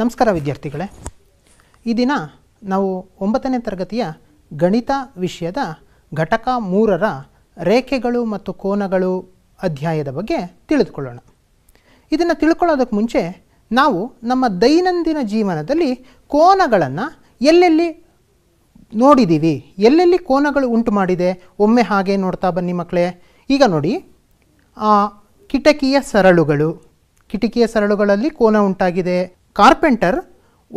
ನಮಸ್ಕಾರ ವಿದ್ಯಾರ್ಥಿಗಳೇ ಈ ದಿನ ನಾವು ಒಂಬತ್ತನೇ ತರಗತಿಯ ಗಣಿತ ವಿಷಯದ ಘಟಕ ಮೂರರ ರೇಖೆಗಳು ಮತ್ತು ಕೋನಗಳು ಅಧ್ಯಾಯದ ಬಗ್ಗೆ ತಿಳಿದುಕೊಳ್ಳೋಣ ಇದನ್ನು ತಿಳ್ಕೊಳ್ಳೋದಕ್ಕೆ ಮುಂಚೆ ನಾವು ನಮ್ಮ ದೈನಂದಿನ ಜೀವನದಲ್ಲಿ ಕೋನಗಳನ್ನು ಎಲ್ಲೆಲ್ಲಿ ನೋಡಿದ್ದೀವಿ ಎಲ್ಲೆಲ್ಲಿ ಕೋನಗಳು ಉಂಟು ಮಾಡಿದೆ ಒಮ್ಮೆ ಹಾಗೆ ನೋಡ್ತಾ ಬನ್ನಿ ಮಕ್ಕಳೇ ಈಗ ನೋಡಿ ಆ ಕಿಟಕಿಯ ಸರಳುಗಳು ಕಿಟಕಿಯ ಸರಳುಗಳಲ್ಲಿ ಕೋನ ಉಂಟಾಗಿದೆ ಕಾರ್ಪೆಂಟರ್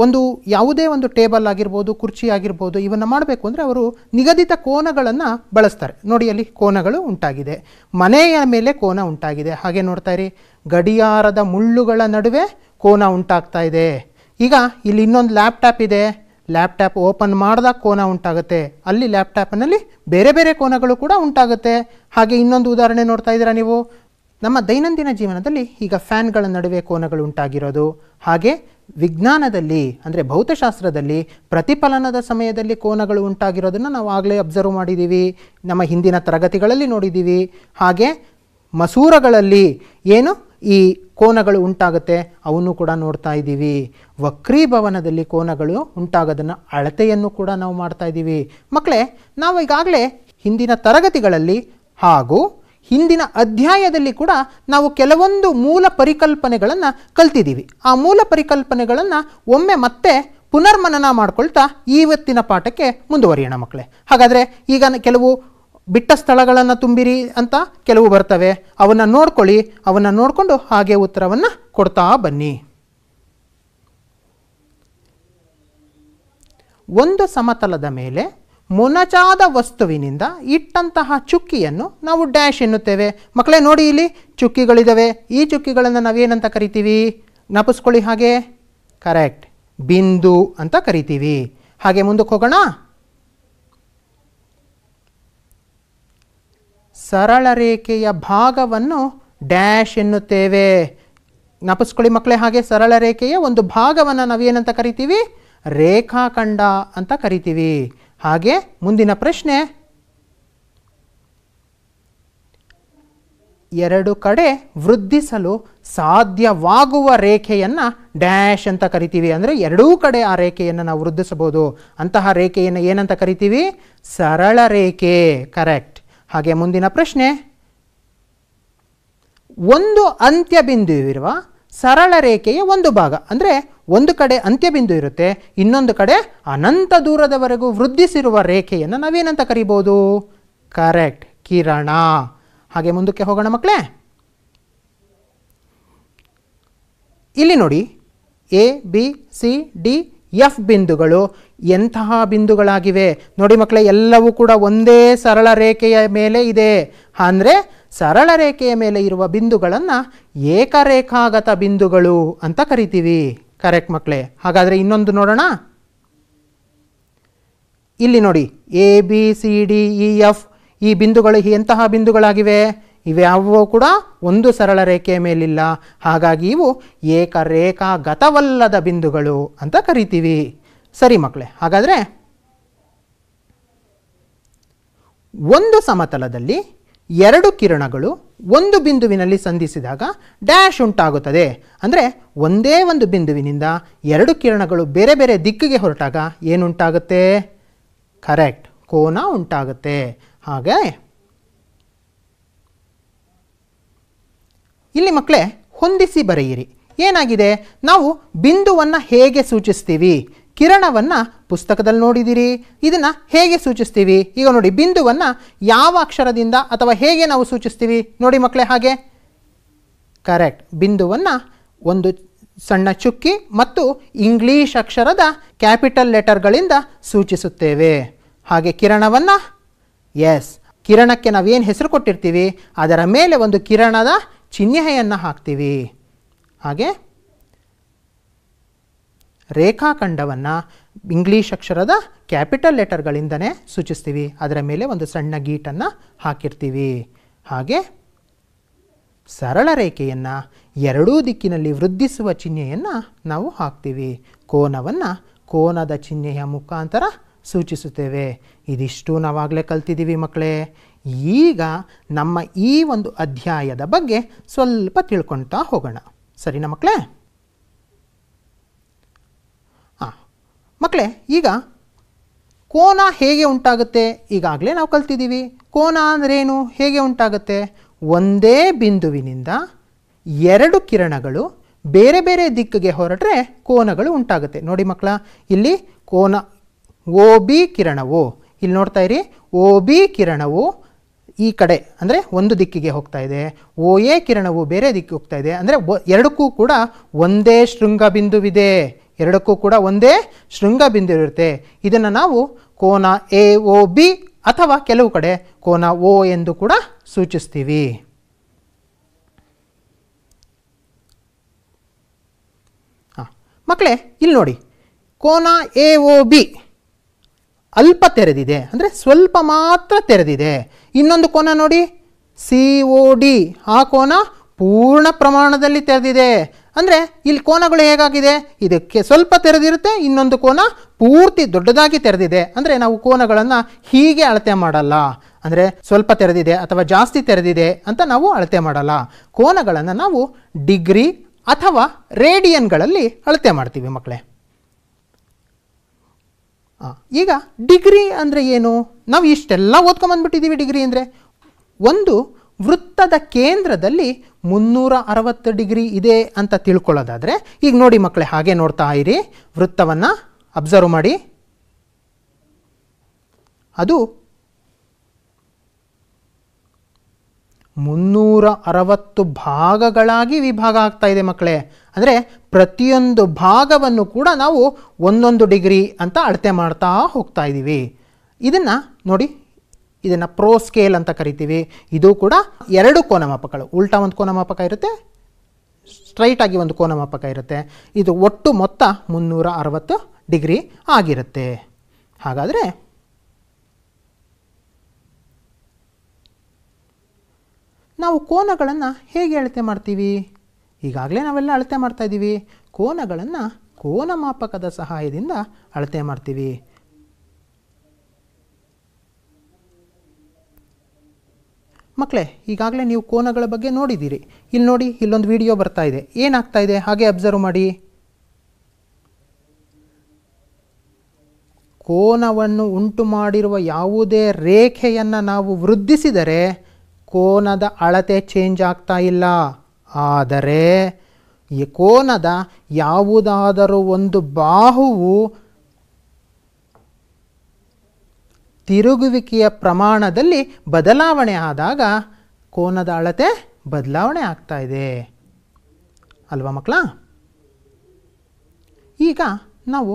ಒಂದು ಯಾವುದೇ ಒಂದು ಟೇಬಲ್ ಆಗಿರ್ಬೋದು ಕುರ್ಚಿ ಆಗಿರ್ಬೋದು ಇವನ್ನು ಮಾಡಬೇಕು ಅಂದರೆ ಅವರು ನಿಗದಿತ ಕೋನಗಳನ್ನು ಬಳಸ್ತಾರೆ ನೋಡಿ ಅಲ್ಲಿ ಕೋನಗಳು ಉಂಟಾಗಿದೆ ಮನೆಯ ಮೇಲೆ ಕೋನ ಉಂಟಾಗಿದೆ ಹಾಗೆ ನೋಡ್ತಾ ಇರಿ ಗಡಿಯಾರದ ಮುಳ್ಳುಗಳ ನಡುವೆ ಕೋನ ಉಂಟಾಗ್ತಾ ಇದೆ ಈಗ ಇಲ್ಲಿ ಇನ್ನೊಂದು ಲ್ಯಾಪ್ಟಾಪ್ ಇದೆ ಲ್ಯಾಪ್ಟಾಪ್ ಓಪನ್ ಮಾಡಿದಾಗ ಕೋನ ಉಂಟಾಗುತ್ತೆ ಅಲ್ಲಿ ಲ್ಯಾಪ್ಟಾಪ್ನಲ್ಲಿ ಬೇರೆ ಬೇರೆ ಕೋನಗಳು ಕೂಡ ಉಂಟಾಗುತ್ತೆ ಹಾಗೆ ಇನ್ನೊಂದು ಉದಾಹರಣೆ ನೋಡ್ತಾ ಇದ್ದೀರಾ ನೀವು ನಮ್ಮ ದೈನಂದಿನ ಜೀವನದಲ್ಲಿ ಈಗ ಫ್ಯಾನ್ಗಳ ನಡುವೆ ಕೋನಗಳು ಉಂಟಾಗಿರೋದು ಹಾಗೆ ವಿಜ್ಞಾನದಲ್ಲಿ ಅಂದರೆ ಭೌತಶಾಸ್ತ್ರದಲ್ಲಿ ಪ್ರತಿಫಲನದ ಸಮಯದಲ್ಲಿ ಕೋನಗಳು ಉಂಟಾಗಿರೋದನ್ನು ನಾವು ಆಗಲೇ ಅಬ್ಸರ್ವ್ ಮಾಡಿದ್ದೀವಿ ನಮ್ಮ ಹಿಂದಿನ ತರಗತಿಗಳಲ್ಲಿ ನೋಡಿದ್ದೀವಿ ಹಾಗೆ ಮಸೂರಗಳಲ್ಲಿ ಏನು ಈ ಕೋನಗಳು ಉಂಟಾಗುತ್ತೆ ಅವನ್ನು ಕೂಡ ನೋಡ್ತಾ ಇದ್ದೀವಿ ವಕ್ರೀಭವನದಲ್ಲಿ ಕೋನಗಳು ಉಂಟಾಗೋದನ್ನು ಅಳತೆಯನ್ನು ಕೂಡ ನಾವು ಮಾಡ್ತಾ ಇದ್ದೀವಿ ಮಕ್ಕಳೇ ನಾವು ಈಗಾಗಲೇ ಹಿಂದಿನ ತರಗತಿಗಳಲ್ಲಿ ಹಾಗೂ ಹಿಂದಿನ ಅಧ್ಯಾಯದಲ್ಲಿ ಕೂಡ ನಾವು ಕೆಲವೊಂದು ಮೂಲ ಪರಿಕಲ್ಪನೆಗಳನ್ನು ಕಲ್ತಿದ್ದೀವಿ ಆ ಮೂಲ ಪರಿಕಲ್ಪನೆಗಳನ್ನು ಒಮ್ಮೆ ಮತ್ತೆ ಪುನರ್ಮನನ ಮಾಡ್ಕೊಳ್ತಾ ಇವತ್ತಿನ ಪಾಠಕ್ಕೆ ಮುಂದುವರಿಯೋಣ ಮಕ್ಕಳೇ ಹಾಗಾದರೆ ಈಗ ಕೆಲವು ಬಿಟ್ಟ ಸ್ಥಳಗಳನ್ನು ತುಂಬಿರಿ ಅಂತ ಕೆಲವು ಬರ್ತವೆ ಅವನ್ನು ನೋಡ್ಕೊಳ್ಳಿ ಅವನ್ನು ನೋಡಿಕೊಂಡು ಹಾಗೆ ಉತ್ತರವನ್ನು ಕೊಡ್ತಾ ಬನ್ನಿ ಒಂದು ಸಮತಲದ ಮೇಲೆ ಮೊನಚಾದ ವಸ್ತುವಿನಿಂದ ಇಟ್ಟಂತಹ ಚುಕ್ಕಿಯನ್ನು ನಾವು ಡ್ಯಾಶ್ ಎನ್ನುತ್ತೇವೆ ಮಕ್ಕಳೇ ನೋಡಿ ಇಲ್ಲಿ ಚುಕ್ಕಿಗಳಿದ್ದಾವೆ ಈ ಚುಕ್ಕಿಗಳನ್ನು ನಾವೇನಂತ ಕರಿತೀವಿ ನಪಿಸ್ಕೊಳ್ಳಿ ಹಾಗೆ ಕರೆಕ್ಟ್ ಬಿಂದು ಅಂತ ಕರಿತೀವಿ ಹಾಗೆ ಮುಂದಕ್ಕೆ ಹೋಗೋಣ ಸರಳ ರೇಖೆಯ ಭಾಗವನ್ನು ಡ್ಯಾಶ್ ಎನ್ನುತ್ತೇವೆ ನಪಿಸ್ಕೊಳ್ಳಿ ಮಕ್ಕಳೇ ಹಾಗೆ ಸರಳ ರೇಖೆಯ ಒಂದು ಭಾಗವನ್ನು ನಾವೇನಂತ ಕರಿತೀವಿ ರೇಖಾಖಂಡ ಅಂತ ಕರಿತೀವಿ ಹಾಗೆ ಮುಂದಿನ ಪ್ರಶ್ನೆ ಎರಡು ಕಡೆ ವೃದ್ಧಿಸಲು ಸಾಧ್ಯವಾಗುವ ರೇಖೆಯನ್ನು ಡ್ಯಾಶ್ ಅಂತ ಕರಿತೀವಿ ಅಂದರೆ ಎರಡೂ ಕಡೆ ಆ ರೇಖೆಯನ್ನು ನಾವು ವೃದ್ಧಿಸಬಹುದು ಅಂತಹ ರೇಖೆಯನ್ನು ಏನಂತ ಕರಿತೀವಿ ಸರಳ ರೇಖೆ ಕರೆಕ್ಟ್ ಹಾಗೆ ಮುಂದಿನ ಪ್ರಶ್ನೆ ಒಂದು ಅಂತ್ಯ ಬಿಂದುವಿರುವ ಸರಳ ರೇಖೆಯ ಒಂದು ಭಾಗ ಅಂದರೆ ಒಂದು ಕಡೆ ಅಂತ್ಯಬಿಂದು ಇರುತ್ತೆ ಇನ್ನೊಂದು ಕಡೆ ಅನಂತ ದೂರದವರೆಗೂ ವೃದ್ಧಿಸಿರುವ ರೇಖೆಯನ್ನು ನಾವೇನಂತ ಕರಿಬೋದು ಕರೆಕ್ಟ್ ಕಿರಣ ಹಾಗೆ ಮುಂದಕ್ಕೆ ಹೋಗೋಣ ಮಕ್ಕಳೇ ಇಲ್ಲಿ ನೋಡಿ A B C D F ಬಿಂದುಗಳು ಎಂತಹ ಬಿಂದುಗಳಾಗಿವೆ ನೋಡಿ ಮಕ್ಕಳೇ ಎಲ್ಲವೂ ಕೂಡ ಒಂದೇ ಸರಳ ರೇಖೆಯ ಮೇಲೆ ಇದೆ ಅಂದರೆ ಸರಳ ರೇಖೆಯ ಮೇಲೆ ಇರುವ ಬಿಂದುಗಳನ್ನು ಏಕರೇಖಾಗತ ಬಿಂದುಗಳು ಅಂತ ಕರಿತೀವಿ ಕರೆಕ್ಟ್ ಮಕ್ಕಳೇ ಹಾಗಾದರೆ ಇನ್ನೊಂದು ನೋಡೋಣ ಇಲ್ಲಿ ನೋಡಿ A B C D E F ಈ ಬಿಂದುಗಳು ಎಂತಹ ಬಿಂದುಗಳಾಗಿವೆ ಇವ್ಯಾವುವೂ ಕೂಡ ಒಂದು ಸರಳ ರೇಖೆಯ ಮೇಲಿಲ್ಲ ಹಾಗಾಗಿ ಇವು ಏಕರೇಖಾಗತವಲ್ಲದ ಬಿಂದುಗಳು ಅಂತ ಕರಿತೀವಿ ಸರಿ ಮಕ್ಕಳೇ ಹಾಗಾದರೆ ಒಂದು ಸಮತಲದಲ್ಲಿ ಎರಡು ಕಿರಣಗಳು ಒಂದು ಬಿಂದುವಿನಲ್ಲಿ ಸಂಧಿಸಿದಾಗ ಡ್ಯಾಶ್ ಉಂಟಾಗುತ್ತದೆ ಅಂದರೆ ಒಂದೇ ಒಂದು ಬಿಂದುವಿನಿಂದ ಎರಡು ಕಿರಣಗಳು ಬೇರೆ ಬೇರೆ ದಿಕ್ಕಿಗೆ ಹೊರಟಾಗ ಏನುಂಟಾಗುತ್ತೆ ಕರೆಕ್ಟ್ ಕೋನ ಉಂಟಾಗುತ್ತೆ ಹಾಗೆ ಇಲ್ಲಿ ಮಕ್ಕಳೇ ಹೊಂದಿಸಿ ಬರೆಯಿರಿ ಏನಾಗಿದೆ ನಾವು ಬಿಂದುವನ್ನು ಹೇಗೆ ಸೂಚಿಸ್ತೀವಿ ಕಿರಣವನ್ನು ಪುಸ್ತಕದಲ್ಲಿ ನೋಡಿದ್ದೀರಿ ಇದನ್ನು ಹೇಗೆ ಸೂಚಿಸ್ತೀವಿ ಈಗ ನೋಡಿ ಬಿಂದುವನ್ನು ಯಾವ ಅಕ್ಷರದಿಂದ ಅಥವಾ ಹೇಗೆ ನಾವು ಸೂಚಿಸ್ತೀವಿ ನೋಡಿ ಮಕ್ಕಳೇ ಹಾಗೆ ಕರೆಕ್ಟ್ ಬಿಂದುವನ್ನು ಒಂದು ಸಣ್ಣ ಚುಕ್ಕಿ ಮತ್ತು ಇಂಗ್ಲೀಷ್ ಅಕ್ಷರದ ಕ್ಯಾಪಿಟಲ್ ಲೆಟರ್ಗಳಿಂದ ಸೂಚಿಸುತ್ತೇವೆ ಹಾಗೆ ಕಿರಣವನ್ನು ಎಸ್ ಕಿರಣಕ್ಕೆ ನಾವೇನು ಹೆಸರು ಕೊಟ್ಟಿರ್ತೀವಿ ಅದರ ಮೇಲೆ ಒಂದು ಕಿರಣದ ಚಿಹ್ನೆಯನ್ನು ಹಾಕ್ತೀವಿ ಹಾಗೆ ರೇಖಾಖಂಡವನ್ನು ಇಂಗ್ಲೀಷ್ ಅಕ್ಷರದ ಕ್ಯಾಪಿಟಲ್ ಲೆಟರ್ಗಳಿಂದನೇ ಸೂಚಿಸ್ತೀವಿ ಅದರ ಮೇಲೆ ಒಂದು ಸಣ್ಣ ಗೀಟನ್ನು ಹಾಕಿರ್ತೀವಿ ಹಾಗೆ ಸರಳ ರೇಖೆಯನ್ನು ಎರಡೂ ದಿಕ್ಕಿನಲ್ಲಿ ವೃದ್ಧಿಸುವ ಚಿಹ್ನೆಯನ್ನು ನಾವು ಹಾಕ್ತೀವಿ ಕೋನವನ್ನು ಕೋನದ ಚಿಹ್ನೆಯ ಮುಖಾಂತರ ಸೂಚಿಸುತ್ತೇವೆ ಇದಿಷ್ಟು ನಾವಾಗಲೇ ಕಲ್ತಿದ್ದೀವಿ ಮಕ್ಕಳೇ ಈಗ ನಮ್ಮ ಈ ಒಂದು ಅಧ್ಯಾಯದ ಬಗ್ಗೆ ಸ್ವಲ್ಪ ತಿಳ್ಕೊಳ್ತಾ ಹೋಗೋಣ ಸರಿನಾ ಮಕ್ಕಳೇ ಮಕ್ಕಳೇ ಈಗ ಕೋನ ಹೇಗೆ ಉಂಟಾಗುತ್ತೆ ಈಗಾಗಲೇ ನಾವು ಕಲ್ತಿದ್ದೀವಿ ಕೋನ ಅಂದ್ರೇನು ಹೇಗೆ ಉಂಟಾಗುತ್ತೆ ಒಂದೇ ಬಿಂದುವಿನಿಂದ ಎರಡು ಕಿರಣಗಳು ಬೇರೆ ಬೇರೆ ದಿಕ್ಕಿಗೆ ಹೊರಟ್ರೆ ಕೋನಗಳು ಉಂಟಾಗುತ್ತೆ ನೋಡಿ ಮಕ್ಕಳ ಇಲ್ಲಿ ಕೋನ ಓ ಬಿ ಕಿರಣವು ಇಲ್ಲಿ ನೋಡ್ತಾ ಇರಿ ಓ ಬಿ ಕಿರಣವು ಈ ಕಡೆ ಅಂದರೆ ಒಂದು ದಿಕ್ಕಿಗೆ ಹೋಗ್ತಾ ಇದೆ ಓ ಎ ಕಿರಣವು ಬೇರೆ ದಿಕ್ಕಿಗೆ ಹೋಗ್ತಾ ಇದೆ ಅಂದರೆ ಎರಡಕ್ಕೂ ಕೂಡ ಒಂದೇ ಶೃಂಗ ಬಿಂದುವಿದೆ ಎರಡಕ್ಕೂ ಕೂಡ ಒಂದೇ ಶೃಂಗ ಬಿಂದು ಇರುತ್ತೆ ಇದನ್ನು ನಾವು ಕೋನ ಎ ಒ ಬಿ ಅಥವಾ ಕೆಲವು ಕಡೆ ಕೋನ ಓ ಎಂದು ಕೂಡ ಸೂಚಿಸ್ತೀವಿ ಮಕ್ಕಳೇ ಇಲ್ಲಿ ನೋಡಿ ಕೋನ ಎ ಒ ಬಿ ಅಲ್ಪ ತೆರೆದಿದೆ ಅಂದರೆ ಸ್ವಲ್ಪ ಮಾತ್ರ ತೆರೆದಿದೆ ಇನ್ನೊಂದು ಕೋನ ನೋಡಿ ಸಿ ಒ ಡಿ ಆ ಕೋನ ಪೂರ್ಣ ಪ್ರಮಾಣದಲ್ಲಿ ತೆರೆದಿದೆ ಅಂದರೆ ಇಲ್ಲಿ ಕೋನಗಳು ಹೇಗಾಗಿದೆ ಇದಕ್ಕೆ ಸ್ವಲ್ಪ ತೆರೆದಿರುತ್ತೆ ಇನ್ನೊಂದು ಕೋನ ಪೂರ್ತಿ ದೊಡ್ಡದಾಗಿ ತೆರೆದಿದೆ ಅಂದರೆ ನಾವು ಕೋನಗಳನ್ನು ಹೀಗೆ ಅಳತೆ ಮಾಡಲ್ಲ ಅಂದರೆ ಸ್ವಲ್ಪ ತೆರೆದಿದೆ ಅಥವಾ ಜಾಸ್ತಿ ತೆರೆದಿದೆ ಅಂತ ನಾವು ಅಳತೆ ಮಾಡಲ್ಲ ಕೋನಗಳನ್ನು ನಾವು ಡಿಗ್ರಿ ಅಥವಾ ರೇಡಿಯನ್ಗಳಲ್ಲಿ ಅಳತೆ ಮಾಡ್ತೀವಿ ಮಕ್ಕಳೇ ಈಗ ಡಿಗ್ರಿ ಅಂದರೆ ಏನು ನಾವು ಇಷ್ಟೆಲ್ಲ ಓದ್ಕೊಂಬಂದ್ಬಿಟ್ಟಿದ್ದೀವಿ ಡಿಗ್ರಿ ಅಂದರೆ ಒಂದು ವೃತ್ತದ ಕೇಂದ್ರದಲ್ಲಿ ಮುನ್ನೂರ ಅರವತ್ತು ಡಿಗ್ರಿ ಇದೆ ಅಂತ ತಿಳ್ಕೊಳ್ಳೋದಾದರೆ ಈಗ ನೋಡಿ ಮಕ್ಕಳೇ ಹಾಗೆ ನೋಡ್ತಾ ಇರಿ ವೃತ್ತವನ್ನು ಅಬ್ಸರ್ವ್ ಮಾಡಿ ಅದು ಮುನ್ನೂರ ಅರವತ್ತು ಭಾಗಗಳಾಗಿ ವಿಭಾಗ ಆಗ್ತಾ ಇದೆ ಮಕ್ಕಳೇ ಅಂದರೆ ಪ್ರತಿಯೊಂದು ಭಾಗವನ್ನು ಕೂಡ ನಾವು ಒಂದೊಂದು ಡಿಗ್ರಿ ಅಂತ ಅಳತೆ ಮಾಡ್ತಾ ಹೋಗ್ತಾ ಇದ್ದೀವಿ ಇದನ್ನು ನೋಡಿ ಇದನ್ನು ಪ್ರೋ ಸ್ಕೇಲ್ ಅಂತ ಕರಿತೀವಿ ಇದು ಕೂಡ ಎರಡು ಕೋನಮಾಪಕಗಳು ಉಲ್ಟಾ ಒಂದು ಕೋನಮಾಪಕ ಇರುತ್ತೆ ಸ್ಟ್ರೈಟಾಗಿ ಒಂದು ಕೋನಮಾಪಕ ಇರುತ್ತೆ ಇದು ಒಟ್ಟು ಮೊತ್ತ ಮುನ್ನೂರ ಅರವತ್ತು ಡಿಗ್ರಿ ಆಗಿರುತ್ತೆ ಹಾಗಾದರೆ ನಾವು ಕೋನಗಳನ್ನು ಹೇಗೆ ಅಳತೆ ಮಾಡ್ತೀವಿ ಈಗಾಗಲೇ ನಾವೆಲ್ಲ ಅಳತೆ ಮಾಡ್ತಾ ಕೋನಗಳನ್ನು ಕೋನಮಾಪಕದ ಸಹಾಯದಿಂದ ಅಳತೆ ಮಾಡ್ತೀವಿ ಮಕ್ಕಳೇ ಈಗಾಗಲೇ ನೀವು ಕೋನಗಳ ಬಗ್ಗೆ ನೋಡಿದ್ದೀರಿ ಇಲ್ಲಿ ನೋಡಿ ಇಲ್ಲೊಂದು ವಿಡಿಯೋ ಬರ್ತಾ ಇದೆ ಏನಾಗ್ತಾ ಇದೆ ಹಾಗೆ ಅಬ್ಸರ್ವ್ ಮಾಡಿ ಕೋನವನ್ನು ಉಂಟು ಮಾಡಿರುವ ಯಾವುದೇ ರೇಖೆಯನ್ನು ನಾವು ವೃದ್ಧಿಸಿದರೆ ಕೋನದ ಅಳತೆ ಚೇಂಜ್ ಆಗ್ತಾ ಇಲ್ಲ ಆದರೆ ಈ ಕೋನದ ಯಾವುದಾದರೂ ಒಂದು ಬಾಹುವು ತಿರುಗುವಿಕೆಯ ಪ್ರಮಾಣದಲ್ಲಿ ಬದಲಾವಣೆ ಆದಾಗ ಕೋನದ ಅಳತೆ ಬದಲಾವಣೆ ಆಗ್ತಾ ಇದೆ ಅಲ್ವಾ ಮಕ್ಕಳ ಈಗ ನಾವು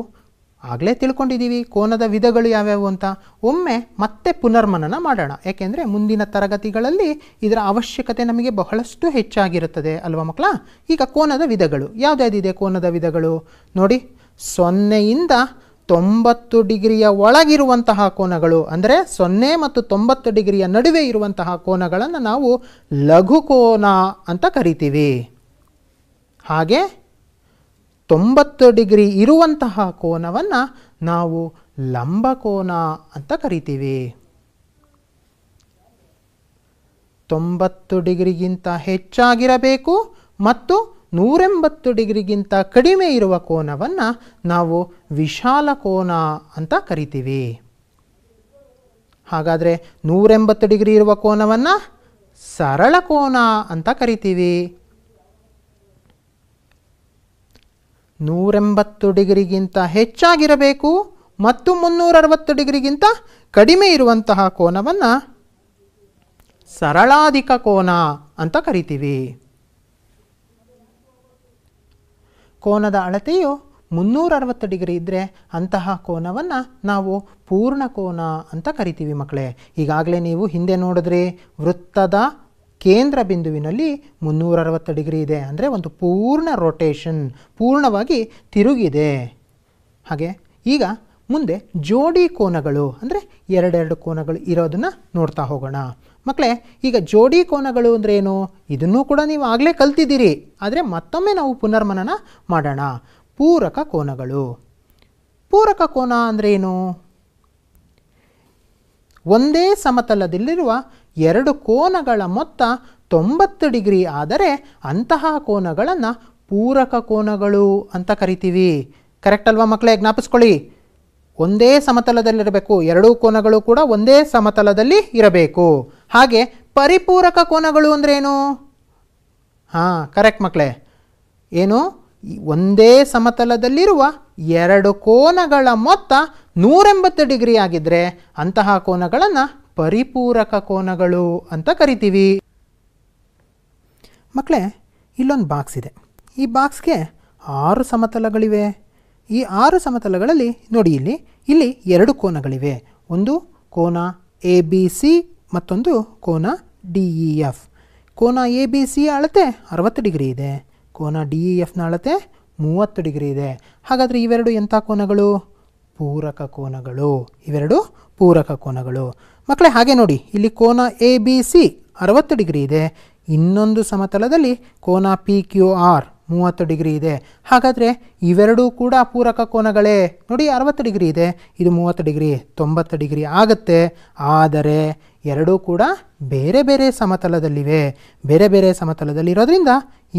ಆಗಲೇ ತಿಳ್ಕೊಂಡಿದ್ದೀವಿ ಕೋನದ ವಿಧಗಳು ಯಾವ್ಯಾವು ಅಂತ ಒಮ್ಮೆ ಮತ್ತೆ ಪುನರ್ಮನನ ಮಾಡೋಣ ಏಕೆಂದರೆ ಮುಂದಿನ ತರಗತಿಗಳಲ್ಲಿ ಇದರ ಅವಶ್ಯಕತೆ ನಮಗೆ ಬಹಳಷ್ಟು ಹೆಚ್ಚಾಗಿರುತ್ತದೆ ಅಲ್ವಾ ಮಕ್ಕಳ ಈಗ ಕೋನದ ವಿಧಗಳು ಯಾವುದಿದೆ ಕೋನದ ವಿಧಗಳು ನೋಡಿ ಸೊನ್ನೆಯಿಂದ ತೊಂಬತ್ತು ಡಿಗ್ರಿಯ ಒಳಗಿರುವಂತಹ ಕೋನಗಳು ಅಂದರೆ ಸೊನ್ನೆ ಮತ್ತು ತೊಂಬತ್ತು ಡಿಗ್ರಿಯ ನಡುವೆ ಇರುವಂತಹ ಕೋನಗಳನ್ನು ನಾವು ಲಘು ಕೋನ ಅಂತ ಕರಿತೀವಿ ಹಾಗೆ ತೊಂಬತ್ತು ಡಿಗ್ರಿ ಇರುವಂತಹ ಕೋನವನ್ನು ನಾವು ಲಂಬಕೋನ ಅಂತ ಕರಿತೀವಿ ತೊಂಬತ್ತು ಡಿಗ್ರಿಗಿಂತ ಹೆಚ್ಚಾಗಿರಬೇಕು ಮತ್ತು ನೂರೆಂಬತ್ತು ಡಿಗ್ರಿಗಿಂತ ಕಡಿಮೆ ಇರುವ ಕೋನವನ್ನು ನಾವು ವಿಶಾಲ ಕೋನ ಅಂತ ಕರಿತೀವಿ ಹಾಗಾದರೆ ನೂರೆಂಬತ್ತು ಡಿಗ್ರಿ ಇರುವ ಕೋನವನ್ನು ಸರಳ ಕೋನ ಅಂತ ಕರಿತೀವಿ ನೂರೆಂಬತ್ತು ಡಿಗ್ರಿಗಿಂತ ಹೆಚ್ಚಾಗಿರಬೇಕು ಮತ್ತು ಮುನ್ನೂರ ಅರವತ್ತು ಡಿಗ್ರಿಗಿಂತ ಕಡಿಮೆ ಇರುವಂತಹ ಕೋನವನ್ನು ಸರಳಾಧಿಕ ಕೋನ ಅಂತ ಕರಿತೀವಿ ಕೋನದ ಅಳತೆಯು ಮುನ್ನೂರ ಅರವತ್ತು ಡಿಗ್ರಿ ಇದ್ದರೆ ಅಂತಹ ಕೋನವನ್ನು ನಾವು ಪೂರ್ಣ ಕೋನ ಅಂತ ಕರಿತೀವಿ ಮಕ್ಕಳೇ ಈಗಾಗಲೇ ನೀವು ಹಿಂದೆ ನೋಡಿದ್ರೆ ವೃತ್ತದ ಕೇಂದ್ರ ಬಿಂದುವಿನಲ್ಲಿ ಮುನ್ನೂರ ಅರವತ್ತು ಡಿಗ್ರಿ ಇದೆ ಅಂದರೆ ಒಂದು ಪೂರ್ಣ ರೊಟೇಷನ್ ಪೂರ್ಣವಾಗಿ ತಿರುಗಿದೆ ಹಾಗೆ ಈಗ ಮುಂದೆ ಜೋಡಿ ಕೋನಗಳು ಅಂದರೆ ಎರಡೆರಡು ಕೋನಗಳು ಇರೋದನ್ನು ನೋಡ್ತಾ ಹೋಗೋಣ ಮಕ್ಕಳೇ ಈಗ ಜೋಡಿ ಕೋನಗಳು ಅಂದರೆ ಏನು ಇದನ್ನೂ ಕೂಡ ನೀವು ಆಗಲೇ ಕಲ್ತಿದ್ದೀರಿ ಆದರೆ ಮತ್ತೊಮ್ಮೆ ನಾವು ಪುನರ್ಮನನ ಮಾಡೋಣ ಪೂರಕ ಕೋನಗಳು ಪೂರಕ ಕೋನ ಅಂದರೆ ಏನು ಒಂದೇ ಸಮತಲದಲ್ಲಿರುವ ಎರಡು ಕೋನಗಳ ಮೊತ್ತ ತೊಂಬತ್ತು ಡಿಗ್ರಿ ಆದರೆ ಅಂತಹ ಕೋನಗಳನ್ನು ಪೂರಕ ಕೋನಗಳು ಅಂತ ಕರಿತೀವಿ ಕರೆಕ್ಟ್ ಅಲ್ವಾ ಮಕ್ಕಳೇ ಜ್ಞಾಪಿಸ್ಕೊಳ್ಳಿ ಒಂದೇ ಸಮತಲದಲ್ಲಿರಬೇಕು ಎರಡೂ ಕೋನಗಳು ಕೂಡ ಒಂದೇ ಸಮತಲದಲ್ಲಿ ಇರಬೇಕು ಹಾಗೆ ಪರಿಪೂರಕ ಕೋನಗಳು ಏನು ಹಾಂ ಕರೆಕ್ಟ್ ಮಕ್ಕಳೇ ಏನು ಒಂದೇ ಸಮತಲದಲ್ಲಿರುವ ಎರಡು ಕೋನಗಳ ಮೊತ್ತ ನೂರೆಂಬತ್ತು ಡಿಗ್ರಿ ಆಗಿದ್ದರೆ ಅಂತಹ ಕೋನಗಳನ್ನು ಪರಿಪೂರಕ ಕೋನಗಳು ಅಂತ ಕರಿತೀವಿ ಮಕ್ಕಳೇ ಇಲ್ಲೊಂದು ಬಾಕ್ಸ್ ಇದೆ ಈ ಬಾಕ್ಸ್ಗೆ ಆರು ಸಮತಲಗಳಿವೆ ಈ ಆರು ಸಮತಲಗಳಲ್ಲಿ ನೋಡಿ ಇಲ್ಲಿ ಇಲ್ಲಿ ಎರಡು ಕೋನಗಳಿವೆ ಒಂದು ಕೋನ ಎ ಬಿ ಸಿ ಮತ್ತೊಂದು ಕೋನ ಡಿ ಇ ಎಫ್ ಕೋನ ಎ ಬಿ ಸಿ ಅಳತೆ ಅರವತ್ತು ಡಿಗ್ರಿ ಇದೆ ಕೋನ ಡಿ ಇ ಎಫ್ನ ಅಳತೆ ಮೂವತ್ತು ಡಿಗ್ರಿ ಇದೆ ಹಾಗಾದರೆ ಇವೆರಡು ಎಂಥ ಕೋನಗಳು ಪೂರಕ ಕೋನಗಳು ಇವೆರಡು ಪೂರಕ ಕೋನಗಳು ಮಕ್ಕಳೇ ಹಾಗೆ ನೋಡಿ ಇಲ್ಲಿ ಕೋನ ಎ ಬಿ ಸಿ ಅರವತ್ತು ಡಿಗ್ರಿ ಇದೆ ಇನ್ನೊಂದು ಸಮತಲದಲ್ಲಿ ಕೋನ ಪಿ ಕ್ಯೂ ಆರ್ ಮೂವತ್ತು ಡಿಗ್ರಿ ಇದೆ ಹಾಗಾದರೆ ಇವೆರಡೂ ಕೂಡ ಪೂರಕ ಕೋನಗಳೇ ನೋಡಿ ಅರವತ್ತು ಡಿಗ್ರಿ ಇದೆ ಇದು ಮೂವತ್ತು ಡಿಗ್ರಿ ತೊಂಬತ್ತು ಡಿಗ್ರಿ ಆಗುತ್ತೆ ಆದರೆ ಎರಡೂ ಕೂಡ ಬೇರೆ ಬೇರೆ ಸಮತಲದಲ್ಲಿವೆ ಬೇರೆ ಬೇರೆ ಸಮತಲದಲ್ಲಿರೋದ್ರಿಂದ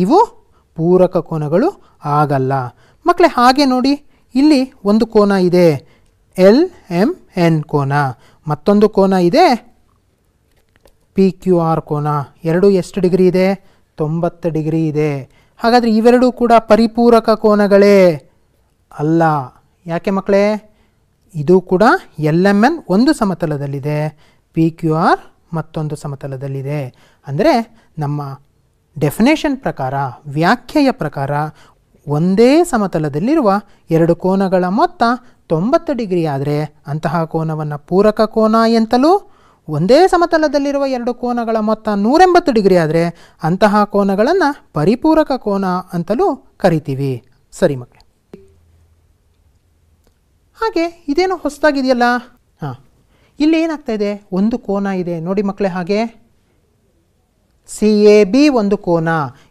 ಇವು ಪೂರಕ ಕೋನಗಳು ಆಗಲ್ಲ ಮಕ್ಕಳೇ ಹಾಗೆ ನೋಡಿ ಇಲ್ಲಿ ಒಂದು ಕೋನ ಇದೆ ಎಲ್ ಎಮ್ ಎನ್ ಕೋನ ಮತ್ತೊಂದು ಕೋನ ಇದೆ ಪಿ ಕ್ಯೂ ಆರ್ ಕೋನ ಎರಡು ಎಷ್ಟು ಡಿಗ್ರಿ ಇದೆ ತೊಂಬತ್ತು ಡಿಗ್ರಿ ಇದೆ ಹಾಗಾದರೆ ಇವೆರಡೂ ಕೂಡ ಪರಿಪೂರಕ ಕೋನಗಳೇ ಅಲ್ಲ ಯಾಕೆ ಮಕ್ಕಳೇ ಇದು ಕೂಡ ಎಲ್ ಎಮ್ ಎನ್ ಒಂದು ಸಮತಲದಲ್ಲಿದೆ ಪಿ ಕ್ಯೂ ಆರ್ ಮತ್ತೊಂದು ಸಮತಲದಲ್ಲಿದೆ ಅಂದರೆ ನಮ್ಮ ಡೆಫಿನೇಷನ್ ಪ್ರಕಾರ ವ್ಯಾಖ್ಯೆಯ ಪ್ರಕಾರ ಒಂದೇ ಸಮತಲದಲ್ಲಿರುವ ಎರಡು ಕೋನಗಳ ಮೊತ್ತ ತೊಂಬತ್ತು ಡಿಗ್ರಿ ಆದರೆ ಅಂತಹ ಕೋನವನ್ನು ಪೂರಕ ಕೋನ ಎಂತಲೂ ಒಂದೇ ಸಮತಲದಲ್ಲಿರುವ ಎರಡು ಕೋನಗಳ ಮೊತ್ತ ನೂರೆಂಬತ್ತು ಡಿಗ್ರಿ ಆದರೆ ಅಂತಹ ಕೋನಗಳನ್ನು ಪರಿಪೂರಕ ಕೋನ ಅಂತಲೂ ಕರಿತೀವಿ ಸರಿ ಮಕ್ಕಳೇ ಹಾಗೆ ಇದೇನು ಹೊಸದಾಗಿದೆಯಲ್ಲ ಹಾಂ ಇಲ್ಲಿ ಏನಾಗ್ತಾ ಇದೆ ಒಂದು ಕೋನ ಇದೆ ನೋಡಿ ಮಕ್ಕಳೇ ಹಾಗೆ ಸಿ ಎ ಬಿ ಒಂದು ಕೋನ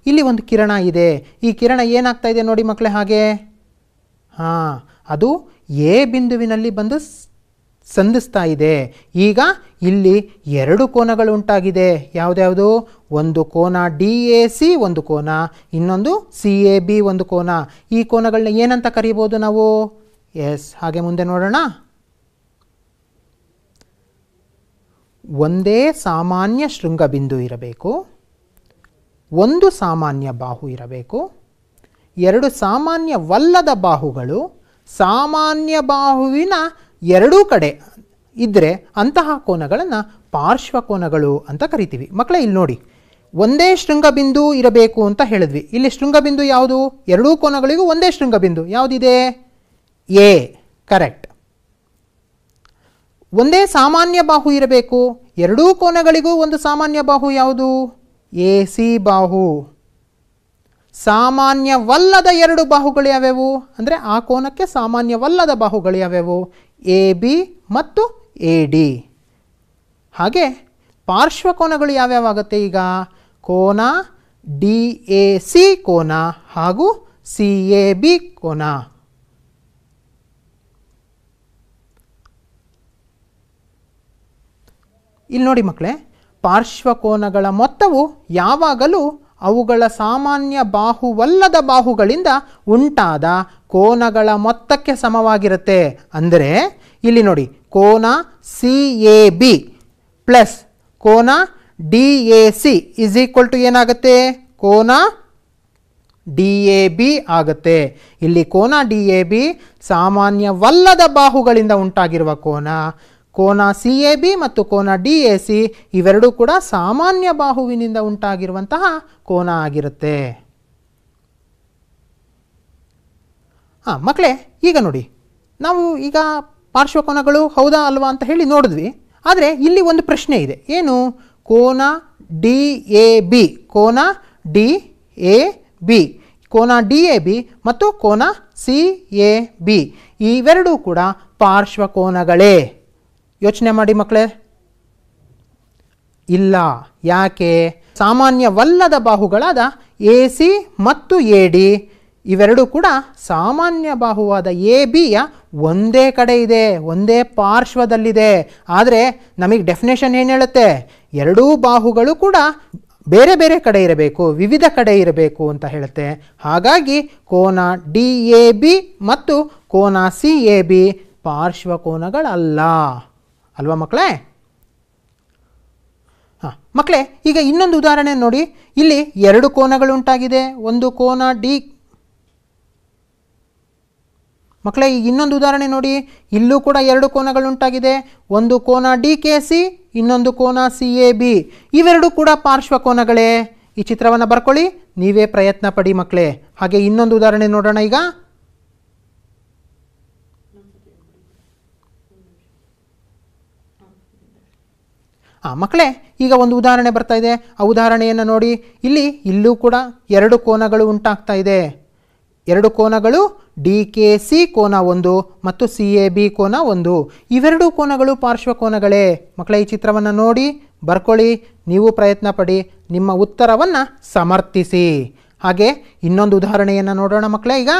ಇಲ್ಲಿ ಒಂದು ಕಿರಣ ಇದೆ ಈ ಕಿರಣ ಏನಾಗ್ತಾ ಇದೆ ನೋಡಿ ಮಕ್ಕಳೇ ಹಾಗೆ ಹಾಂ ಅದು ಎ ಬಿಂದುವಿನಲ್ಲಿ ಬಂದು ಸಂಧಿಸ್ತಾ ಇದೆ ಈಗ ಇಲ್ಲಿ ಎರಡು ಕೋನಗಳು ಉಂಟಾಗಿದೆ ಯಾವುದ್ಯಾವುದು ಒಂದು ಕೋನ ಡಿ ಎ ಸಿ ಒಂದು ಕೋನ ಇನ್ನೊಂದು ಸಿ ಎ ಬಿ ಒಂದು ಕೋನ ಈ ಕೋನಗಳನ್ನ ಏನಂತ ಕರೀಬೋದು ನಾವು ಎಸ್ ಹಾಗೆ ಮುಂದೆ ನೋಡೋಣ ಒಂದೇ ಸಾಮಾನ್ಯ ಶೃಂಗಬಿಂದು ಇರಬೇಕು ಒಂದು ಸಾಮಾನ್ಯ ಬಾಹು ಇರಬೇಕು ಎರಡು ಸಾಮಾನ್ಯವಲ್ಲದ ಬಾಹುಗಳು ಸಾಮಾನ್ಯ ಬಾಹುವಿನ ಎರಡೂ ಕಡೆ ಇದ್ದರೆ ಅಂತಹ ಕೋನಗಳನ್ನು ಪಾರ್ಶ್ವಕೋನಗಳು ಅಂತ ಕರಿತೀವಿ ಮಕ್ಕಳೇ ಇಲ್ಲಿ ನೋಡಿ ಒಂದೇ ಶೃಂಗಬಿಂದು ಇರಬೇಕು ಅಂತ ಹೇಳಿದ್ವಿ ಇಲ್ಲಿ ಶೃಂಗಬಿಂದು ಯಾವುದು ಎರಡೂ ಕೋನಗಳಿಗೂ ಒಂದೇ ಶೃಂಗಬಿಂದು ಯಾವುದಿದೆ ಎ ಕರೆಕ್ಟ್ ಒಂದೇ ಸಾಮಾನ್ಯ ಬಾಹು ಇರಬೇಕು ಎರಡೂ ಕೋನಗಳಿಗೂ ಒಂದು ಸಾಮಾನ್ಯ ಬಾಹು ಯಾವುದು ಎ ಸಿ ಬಾಹು ಸಾಮಾನ್ಯವಲ್ಲದ ಎರಡು ಬಾಹುಗಳು ಯಾವ್ಯಾವು ಅಂದರೆ ಆ ಕೋನಕ್ಕೆ ಸಾಮಾನ್ಯವಲ್ಲದ ಬಾಹುಗಳು ಯಾವ್ಯಾವು ಎ ಬಿ ಮತ್ತು ಎ ಡಿ ಹಾಗೆ ಪಾರ್ಶ್ವಕೋನಗಳು ಆಗುತ್ತೆ ಈಗ ಕೋನ ಡಿ ಎ ಸಿ ಕೋನ ಹಾಗೂ ಸಿ ಎ ಬಿ ಕೋನ ಇಲ್ಲಿ ನೋಡಿ ಮಕ್ಕಳೇ ಪಾರ್ಶ್ವಕೋನಗಳ ಮೊತ್ತವು ಯಾವಾಗಲೂ ಅವುಗಳ ಸಾಮಾನ್ಯ ಬಾಹುವಲ್ಲದ ಬಾಹುಗಳಿಂದ ಉಂಟಾದ ಕೋನಗಳ ಮೊತ್ತಕ್ಕೆ ಸಮವಾಗಿರುತ್ತೆ ಅಂದರೆ ಇಲ್ಲಿ ನೋಡಿ ಕೋನ ಸಿ ಎ ಬಿ ಪ್ಲಸ್ ಕೋನ D A C is equal to ಏನಾಗುತ್ತೆ ಕೋನ ಡಿ ಎ ಬಿ ಆಗುತ್ತೆ ಇಲ್ಲಿ ಕೋನ ಡಿ ಎ ಬಿ ಸಾಮಾನ್ಯವಲ್ಲದ ಬಾಹುಗಳಿಂದ ಉಂಟಾಗಿರುವ ಕೋನ ಕೋನ ಸಿ ಎ ಬಿ ಮತ್ತು ಕೋನ ಡಿ ಎ ಸಿ ಇವೆರಡೂ ಕೂಡ ಸಾಮಾನ್ಯ ಬಾಹುವಿನಿಂದ ಉಂಟಾಗಿರುವಂತಹ ಕೋನ ಆಗಿರುತ್ತೆ ಹಾಂ ಮಕ್ಕಳೇ ಈಗ ನೋಡಿ ನಾವು ಈಗ ಪಾರ್ಶ್ವಕೋನಗಳು ಹೌದಾ ಅಲ್ವಾ ಅಂತ ಹೇಳಿ ನೋಡಿದ್ವಿ ಆದರೆ ಇಲ್ಲಿ ಒಂದು ಪ್ರಶ್ನೆ ಇದೆ ಏನು ಕೋನ ಡಿ ಎ ಬಿ ಕೋನ ಡಿ ಎ ಬಿ ಕೋನ ಡಿ ಎ ಬಿ ಮತ್ತು ಕೋನ ಸಿ ಎ ಬಿ ಇವೆರಡೂ ಕೂಡ ಪಾರ್ಶ್ವಕೋನಗಳೇ ಯೋಚನೆ ಮಾಡಿ ಮಕ್ಕಳೇ ಇಲ್ಲ ಯಾಕೆ ಸಾಮಾನ್ಯವಲ್ಲದ ಬಾಹುಗಳಾದ ಎ ಸಿ ಮತ್ತು ಎ ಡಿ ಇವೆರಡೂ ಕೂಡ ಸಾಮಾನ್ಯ ಬಾಹುವಾದ ಎ ಬಿಯ ಒಂದೇ ಕಡೆ ಇದೆ ಒಂದೇ ಪಾರ್ಶ್ವದಲ್ಲಿದೆ ಆದರೆ ನಮಗೆ ಡೆಫಿನೇಷನ್ ಏನು ಹೇಳುತ್ತೆ ಎರಡೂ ಬಾಹುಗಳು ಕೂಡ ಬೇರೆ ಬೇರೆ ಕಡೆ ಇರಬೇಕು ವಿವಿಧ ಕಡೆ ಇರಬೇಕು ಅಂತ ಹೇಳುತ್ತೆ ಹಾಗಾಗಿ ಕೋನ ಡಿ ಎ ಬಿ ಮತ್ತು ಕೋನ ಸಿ ಎ ಬಿ ಪಾರ್ಶ್ವಕೋನಗಳಲ್ಲ ಅಲ್ವಾ ಮಕ್ಕಳೇ ಹಾಂ ಮಕ್ಕಳೇ ಈಗ ಇನ್ನೊಂದು ಉದಾಹರಣೆ ನೋಡಿ ಇಲ್ಲಿ ಎರಡು ಕೋನಗಳುಂಟಾಗಿದೆ ಒಂದು ಕೋನ ಡಿ ಮಕ್ಕಳೇ ಈಗ ಇನ್ನೊಂದು ಉದಾಹರಣೆ ನೋಡಿ ಇಲ್ಲೂ ಕೂಡ ಎರಡು ಕೋನಗಳುಂಟಾಗಿದೆ ಒಂದು ಕೋನ ಡಿ ಕೆ ಸಿ ಇನ್ನೊಂದು ಕೋನ ಸಿ ಎ ಬಿ ಇವೆರಡೂ ಕೂಡ ಪಾರ್ಶ್ವ ಕೋನಗಳೇ ಈ ಚಿತ್ರವನ್ನು ಬರ್ಕೊಳ್ಳಿ ನೀವೇ ಪ್ರಯತ್ನ ಪಡಿ ಮಕ್ಕಳೇ ಹಾಗೆ ಇನ್ನೊಂದು ಉದಾಹರಣೆ ನೋಡೋಣ ಈಗ ಹಾಂ ಮಕ್ಕಳೇ ಈಗ ಒಂದು ಉದಾಹರಣೆ ಬರ್ತಾ ಇದೆ ಆ ಉದಾಹರಣೆಯನ್ನು ನೋಡಿ ಇಲ್ಲಿ ಇಲ್ಲೂ ಕೂಡ ಎರಡು ಕೋನಗಳು ಉಂಟಾಗ್ತಾ ಇದೆ ಎರಡು ಕೋನಗಳು ಡಿ ಕೆ ಸಿ ಕೋನ ಒಂದು ಮತ್ತು ಸಿ ಎ ಬಿ ಕೋನ ಒಂದು ಇವೆರಡೂ ಕೋನಗಳು ಪಾರ್ಶ್ವಕೋನಗಳೇ ಮಕ್ಕಳ ಈ ಚಿತ್ರವನ್ನು ನೋಡಿ ಬರ್ಕೊಳ್ಳಿ ನೀವು ಪ್ರಯತ್ನ ಪಡಿ ನಿಮ್ಮ ಉತ್ತರವನ್ನು ಸಮರ್ಥಿಸಿ ಹಾಗೆ ಇನ್ನೊಂದು ಉದಾಹರಣೆಯನ್ನು ನೋಡೋಣ ಮಕ್ಕಳೇ ಈಗ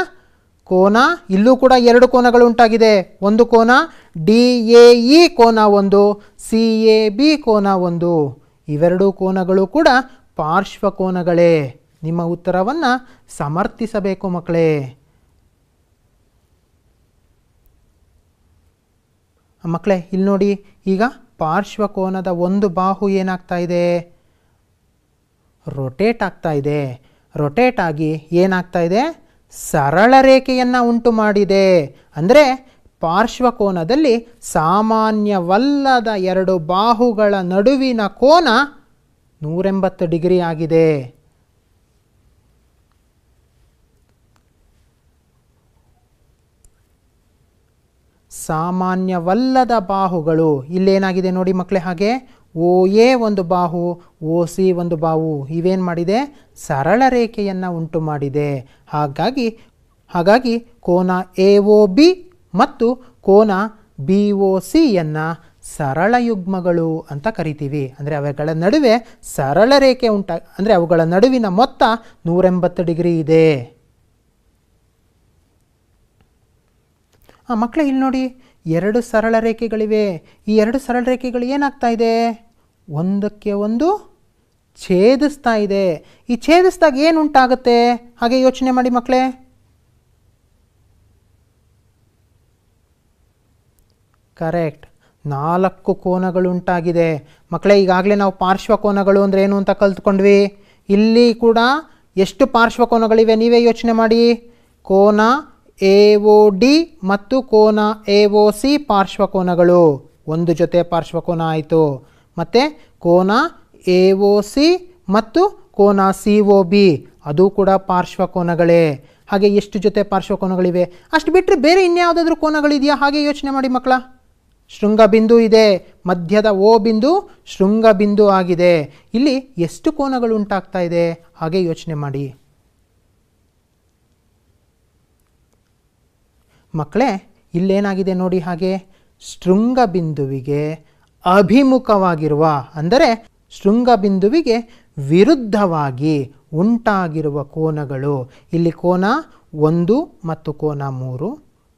ಕೋನ ಇಲ್ಲೂ ಕೂಡ ಎರಡು ಕೋನಗಳು ಉಂಟಾಗಿದೆ ಒಂದು ಕೋನ ಡಿ ಎ ಇ ಕೋನ ಒಂದು ಸಿ ಎ ಬಿ ಕೋನ ಒಂದು ಇವೆರಡೂ ಕೋನಗಳು ಕೂಡ ಪಾರ್ಶ್ವಕೋನಗಳೇ ನಿಮ್ಮ ಉತ್ತರವನ್ನು ಸಮರ್ಥಿಸಬೇಕು ಮಕ್ಕಳೇ ಮಕ್ಕಳೇ ಇಲ್ಲಿ ನೋಡಿ ಈಗ ಪಾರ್ಶ್ವಕೋನದ ಒಂದು ಬಾಹು ಏನಾಗ್ತಾ ಇದೆ ರೊಟೇಟ್ ಆಗ್ತಾ ಇದೆ ರೊಟೇಟ್ ಆಗಿ ಏನಾಗ್ತಾ ಇದೆ ಸರಳ ರೇಖೆಯನ್ನು ಉಂಟು ಮಾಡಿದೆ ಅಂದರೆ ಪಾರ್ಶ್ವಕೋನದಲ್ಲಿ ಸಾಮಾನ್ಯವಲ್ಲದ ಎರಡು ಬಾಹುಗಳ ನಡುವಿನ ಕೋನ ನೂರೆಂಬತ್ತು ಡಿಗ್ರಿ ಆಗಿದೆ ಸಾಮಾನ್ಯವಲ್ಲದ ಬಾಹುಗಳು ಇಲ್ಲೇನಾಗಿದೆ ನೋಡಿ ಮಕ್ಕಳೇ ಹಾಗೆ ಓ ಎ ಒಂದು ಬಾಹು ಓ ಸಿ ಒಂದು ಬಾಹು ಇವೇನು ಮಾಡಿದೆ ಸರಳ ರೇಖೆಯನ್ನು ಉಂಟು ಮಾಡಿದೆ ಹಾಗಾಗಿ ಹಾಗಾಗಿ ಕೋನ ಎ ಒ ಬಿ ಮತ್ತು ಕೋನ ಬಿ ಓ ಸಿಯನ್ನು ಸರಳ ಯುಗ್ಮಗಳು ಅಂತ ಕರಿತೀವಿ ಅಂದರೆ ಅವುಗಳ ನಡುವೆ ಸರಳ ರೇಖೆ ಉಂಟ ಅಂದರೆ ಅವುಗಳ ನಡುವಿನ ಮೊತ್ತ ನೂರೆಂಬತ್ತು ಡಿಗ್ರಿ ಇದೆ ಆ ಮಕ್ಕಳೇ ಇಲ್ಲಿ ನೋಡಿ ಎರಡು ಸರಳ ರೇಖೆಗಳಿವೆ ಈ ಎರಡು ಸರಳ ರೇಖೆಗಳು ಏನಾಗ್ತಾ ಇದೆ ಒಂದಕ್ಕೆ ಒಂದು ಛೇದಿಸ್ತಾ ಇದೆ ಈ ಛೇದಿಸಿದಾಗ ಏನು ಉಂಟಾಗುತ್ತೆ ಹಾಗೆ ಯೋಚನೆ ಮಾಡಿ ಮಕ್ಕಳೇ ಕರೆಕ್ಟ್ ನಾಲ್ಕು ಕೋನಗಳು ಉಂಟಾಗಿದೆ ಮಕ್ಕಳೇ ಈಗಾಗಲೇ ನಾವು ಪಾರ್ಶ್ವಕೋನಗಳು ಅಂದರೆ ಏನು ಅಂತ ಕಲ್ತ್ಕೊಂಡ್ವಿ ಇಲ್ಲಿ ಕೂಡ ಎಷ್ಟು ಪಾರ್ಶ್ವಕೋನಗಳಿವೆ ನೀವೇ ಯೋಚನೆ ಮಾಡಿ ಕೋನ ಎ ಒ ಡಿ ಮತ್ತು ಕೋನ ಎ ಓ ಸಿ ಪಾರ್ಶ್ವಕೋನಗಳು ಒಂದು ಜೊತೆ ಪಾರ್ಶ್ವಕೋನ ಆಯಿತು ಮತ್ತು ಕೋನ ಎ ಒ ಸಿ ಮತ್ತು ಕೋನ ಸಿ ಒ ಬಿ ಅದು ಕೂಡ ಪಾರ್ಶ್ವಕೋನಗಳೇ ಹಾಗೆ ಎಷ್ಟು ಜೊತೆ ಪಾರ್ಶ್ವಕೋನಗಳಿವೆ ಅಷ್ಟು ಬಿಟ್ಟರೆ ಬೇರೆ ಇನ್ಯಾವುದಾದ್ರೂ ಕೋನಗಳಿದೆಯಾ ಹಾಗೆ ಯೋಚನೆ ಮಾಡಿ ಮಕ್ಕಳ ಬಿಂದು ಇದೆ ಮಧ್ಯದ ಓ ಬಿಂದು ಬಿಂದು ಆಗಿದೆ ಇಲ್ಲಿ ಎಷ್ಟು ಕೋನಗಳು ಉಂಟಾಗ್ತಾ ಇದೆ ಹಾಗೆ ಯೋಚನೆ ಮಾಡಿ ಮಕ್ಕಳೇ ಇಲ್ಲೇನಾಗಿದೆ ನೋಡಿ ಹಾಗೆ ಶೃಂಗಬಿಂದುವಿಗೆ ಅಭಿಮುಖವಾಗಿರುವ ಅಂದರೆ ಶೃಂಗಬಿಂದುವಿಗೆ ವಿರುದ್ಧವಾಗಿ ಉಂಟಾಗಿರುವ ಕೋನಗಳು ಇಲ್ಲಿ ಕೋನ ಒಂದು ಮತ್ತು ಕೋನ ಮೂರು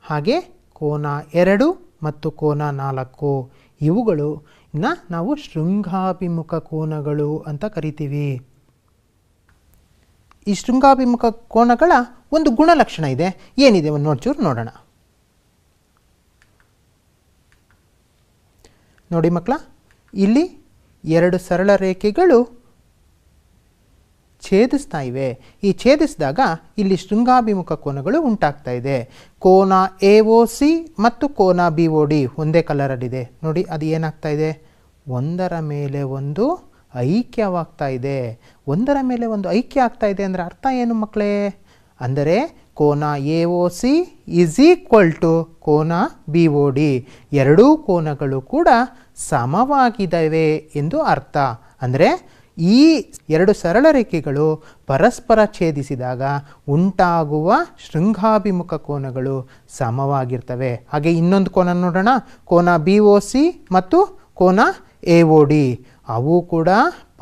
ಹಾಗೆ ಕೋನ ಎರಡು ಮತ್ತು ಕೋನ ನಾಲ್ಕು ಇವುಗಳು ಇನ್ನು ನಾವು ಶೃಂಗಾಭಿಮುಖ ಕೋನಗಳು ಅಂತ ಕರಿತೀವಿ ಈ ಶೃಂಗಾಭಿಮುಖ ಕೋನಗಳ ಒಂದು ಗುಣಲಕ್ಷಣ ಇದೆ ಏನಿದೆ ಒಂದು ನೋಡ್ಚೂರು ನೋಡೋಣ ನೋಡಿ ಮಕ್ಕಳ ಇಲ್ಲಿ ಎರಡು ಸರಳ ರೇಖೆಗಳು ಛೇದಿಸ್ತಾ ಇವೆ ಈ ಛೇದಿಸಿದಾಗ ಇಲ್ಲಿ ಶೃಂಗಾಭಿಮುಖ ಕೋನಗಳು ಉಂಟಾಗ್ತಾ ಇದೆ ಕೋನ ಎ ಒ ಸಿ ಮತ್ತು ಕೋನ ಬಿ ಒ ಡಿ ಒಂದೇ ಕಲರಲ್ಲಿದೆ ನೋಡಿ ಅದು ಏನಾಗ್ತಾ ಇದೆ ಒಂದರ ಮೇಲೆ ಒಂದು ಐಕ್ಯವಾಗ್ತಾ ಇದೆ ಒಂದರ ಮೇಲೆ ಒಂದು ಐಕ್ಯ ಆಗ್ತಾ ಇದೆ ಅಂದರೆ ಅರ್ಥ ಏನು ಮಕ್ಕಳೇ ಅಂದರೆ ಕೋನ A O C is equal to ಕೋನ ಬಿ ಓ ಡಿ ಎರಡೂ ಕೋನಗಳು ಕೂಡ ಸಮವಾಗಿದ್ದಾವೆ ಎಂದು ಅರ್ಥ ಅಂದರೆ ಈ ಎರಡು ಸರಳ ರೇಖೆಗಳು ಪರಸ್ಪರ ಛೇದಿಸಿದಾಗ ಉಂಟಾಗುವ ಶೃಂಗಾಭಿಮುಖ ಕೋನಗಳು ಸಮವಾಗಿರ್ತವೆ ಹಾಗೆ ಇನ್ನೊಂದು ಕೋನ ನೋಡೋಣ ಕೋನ ಬಿ ಓ ಸಿ ಮತ್ತು ಕೋನ ಎ ಓ ಡಿ ಅವು ಕೂಡ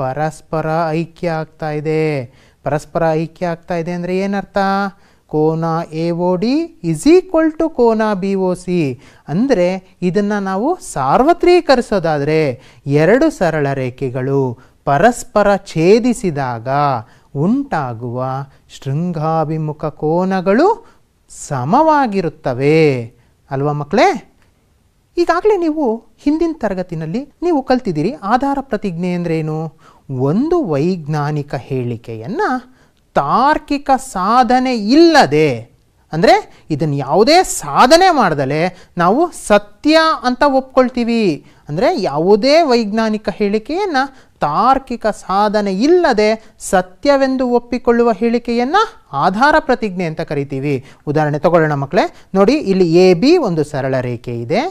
ಪರಸ್ಪರ ಐಕ್ಯ ಆಗ್ತಾ ಇದೆ ಪರಸ್ಪರ ಐಕ್ಯ ಆಗ್ತಾ ಇದೆ ಅಂದರೆ ಏನರ್ಥ ಕೋನ A O D is equal to ಕೋನ ಬಿ ಒ ಸಿ ಅಂದರೆ ಇದನ್ನು ನಾವು ಸಾರ್ವತ್ರೀಕರಿಸೋದಾದರೆ ಎರಡು ಸರಳ ರೇಖೆಗಳು ಪರಸ್ಪರ ಛೇದಿಸಿದಾಗ ಉಂಟಾಗುವ ಶೃಂಗಾಭಿಮುಖ ಕೋನಗಳು ಸಮವಾಗಿರುತ್ತವೆ ಅಲ್ವಾ ಮಕ್ಕಳೇ ಈಗಾಗಲೇ ನೀವು ಹಿಂದಿನ ತರಗತಿನಲ್ಲಿ ನೀವು ಕಲ್ತಿದ್ದೀರಿ ಆಧಾರ ಪ್ರತಿಜ್ಞೆ ಅಂದ್ರೇನು ಒಂದು ವೈಜ್ಞಾನಿಕ ಹೇಳಿಕೆಯನ್ನು ತಾರ್ಕಿಕ ಸಾಧನೆ ಇಲ್ಲದೆ ಅಂದರೆ ಇದನ್ನು ಯಾವುದೇ ಸಾಧನೆ ಮಾಡ್ದಲೇ ನಾವು ಸತ್ಯ ಅಂತ ಒಪ್ಕೊಳ್ತೀವಿ ಅಂದರೆ ಯಾವುದೇ ವೈಜ್ಞಾನಿಕ ಹೇಳಿಕೆಯನ್ನು ತಾರ್ಕಿಕ ಸಾಧನೆ ಇಲ್ಲದೆ ಸತ್ಯವೆಂದು ಒಪ್ಪಿಕೊಳ್ಳುವ ಹೇಳಿಕೆಯನ್ನು ಆಧಾರ ಪ್ರತಿಜ್ಞೆ ಅಂತ ಕರಿತೀವಿ ಉದಾಹರಣೆ ತಗೊಳ್ಳೋಣ ಮಕ್ಕಳೇ ನೋಡಿ ಇಲ್ಲಿ ಎ ಬಿ ಒಂದು ಸರಳ ರೇಖೆ ಇದೆ